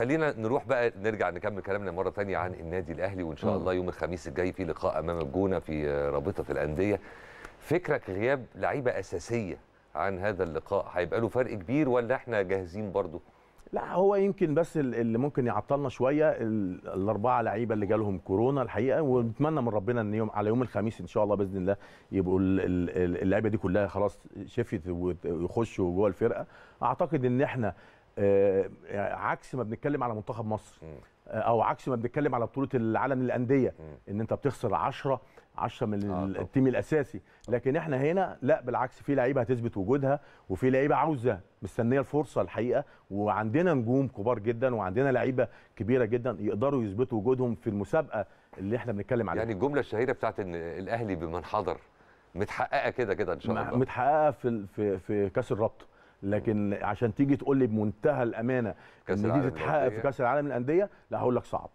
خلينا نروح بقى نرجع نكمل كلامنا مره ثانيه عن النادي الاهلي وان شاء الله يوم الخميس الجاي في لقاء امام الجونه في رابطه الانديه فكرك غياب لعيبه اساسيه عن هذا اللقاء هيبقى له فرق كبير ولا احنا جاهزين برضه لا هو يمكن بس اللي ممكن يعطلنا شويه الاربعه لعيبه اللي جالهم كورونا الحقيقه ونتمنى من ربنا ان يوم على يوم الخميس ان شاء الله باذن الله يبقوا اللعيبه دي كلها خلاص شفت ويخشوا جوه الفرقه اعتقد ان احنا آه، يعني عكس ما بنتكلم على منتخب مصر آه، او عكس ما بنتكلم على بطوله العالم للانديه ان انت بتخسر 10 10 من آه التيم الاساسي لكن احنا هنا لا بالعكس في لعيبه هتثبت وجودها وفي لعيبه عاوزه مستنيه الفرصه الحقيقه وعندنا نجوم كبار جدا وعندنا لعيبه كبيره جدا يقدروا يثبتوا وجودهم في المسابقه اللي احنا بنتكلم عليها يعني الجمله الشهيره بتاعت ان الاهلي بمن حضر متحققه كده كده ان شاء الله متحققه في في في كاس الرابطه لكن عشان تيجي تقول لي بمنتهى الامانه ان دي تتحقق في كاس العالم للانديه لا هقول لك صعب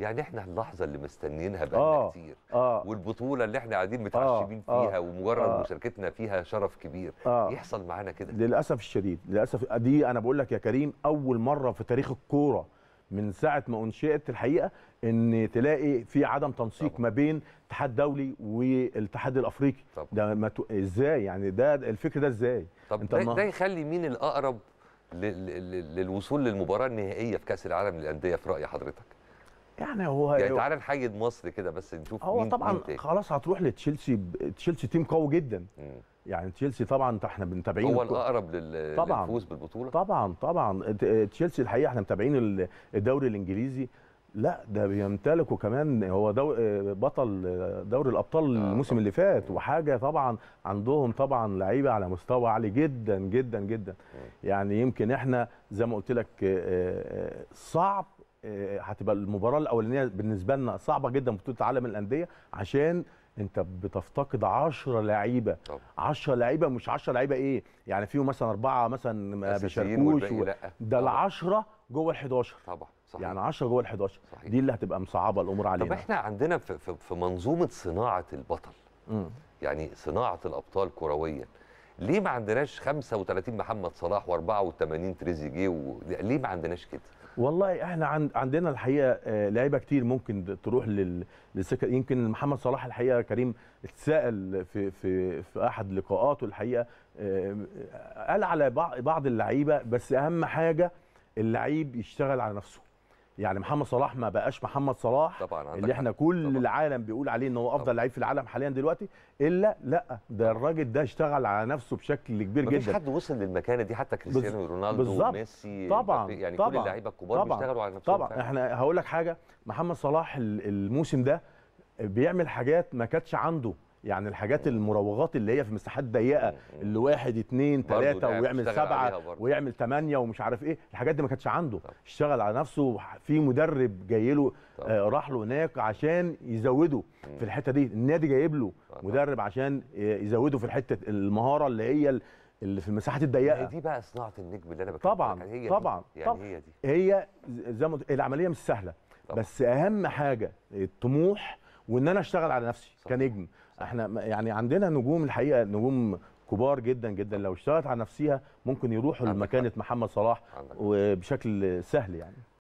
يعني احنا اللحظه اللي مستنيينها بقالنا آه كتير آه والبطوله اللي احنا قاعدين آه، متعشمين آه فيها آه ومجرد آه مشاركتنا فيها شرف كبير آه يحصل معانا كده للاسف الشديد للاسف دي انا بقول لك يا كريم اول مره في تاريخ الكوره من ساعه ما انشئت الحقيقه ان تلاقي في عدم تنسيق طبعا. ما بين اتحاد دولي والاتحاد الافريقي طبعا. ده ما ت... ازاي يعني ده الفكر ده ازاي طب انت ده, ما... ده يخلي مين الاقرب للوصول للمباراه النهائيه في كاس العالم للانديه في راي حضرتك يعني هو يعني تعالى نحيد مصر كده بس نشوف هو مين طبعا مين خلاص هتروح لتشيلسي ب... تشيلسي تيم قوي جدا م. يعني تشيلسي طبعا احنا متابعين هو الاقرب لل... طبعا للفوز بالبطوله طبعا طبعا تشيلسي الحقيقه احنا متابعين الدوري الانجليزي لا ده بيمتلكه كمان هو دو آه، بطل آه، دوري الابطال آه الموسم اللي فات وحاجه طبعا عندهم طبعا لعيبه على مستوى عالي جدا جدا جدا يعني يمكن احنا زي ما قلت لك آه، صعب آه، هتبقى المباراه الاولانيه بالنسبه لنا صعبه جدا في بطوله عالم الانديه عشان انت بتفتقد 10 لعيبه 10 لعيبه مش 10 لعيبه ايه يعني فيهم مثلا اربعه مثلا ما بيشاركوش و... ده ال10 جوه ال11 طبعا صحيح. يعني 10 جوه ال11 دي اللي هتبقى مصعبه الامور علينا طب احنا عندنا في, في, في منظومه صناعه البطل م. يعني صناعه الابطال كرويا ليه ما عندناش 35 محمد صلاح و84 تريزيجيه و... ليه ما عندناش كده؟ والله احنا عندنا الحقيقه آه، لعيبه كتير ممكن تروح للسكه يمكن محمد صلاح الحقيقه كريم اتسال في في في احد لقاءاته الحقيقه آه، قال على بعض اللعيبه بس اهم حاجه اللعيب يشتغل على نفسه يعني محمد صلاح ما بقاش محمد صلاح طبعا اللي احنا كل طبعا. العالم بيقول عليه ان هو افضل لعيب في العالم حاليا دلوقتي الا لا ده الراجل ده اشتغل على نفسه بشكل كبير جدا مفيش حد وصل للمكانه دي حتى كريستيانو رونالدو بالزبط. وميسي طبعا يعني طبعا. كل اللعيبه الكبار طبعا. بيشتغلوا على نفسهم طبعا فعلا. احنا هقول لك حاجه محمد صلاح الموسم ده بيعمل حاجات ما كانتش عنده يعني الحاجات المراوغات اللي هي في مساحات ضيقه اللي واحد اثنين ثلاثه ويعمل سبعه ويعمل ثمانيه ومش عارف ايه الحاجات دي ما كانتش عنده طب. اشتغل على نفسه في مدرب جاي له آه راح له هناك عشان يزوده مم. في الحته دي النادي جايب له طب. مدرب عشان آه، يزوده في الحته المهاره اللي هي اللي في المساحات الضيقه دي بقى صناعه النجم اللي انا بتكلم طبعا هي طبعا يعني طبعا هي دي هي زي ما العمليه مش سهله طبعا. بس اهم حاجه الطموح وان انا اشتغل على نفسي صح. كنجم احنا يعني عندنا نجوم الحقيقه نجوم كبار جدا جدا لو اشتغلت على نفسيها ممكن يروحوا لمكانه محمد صلاح بشكل سهل يعني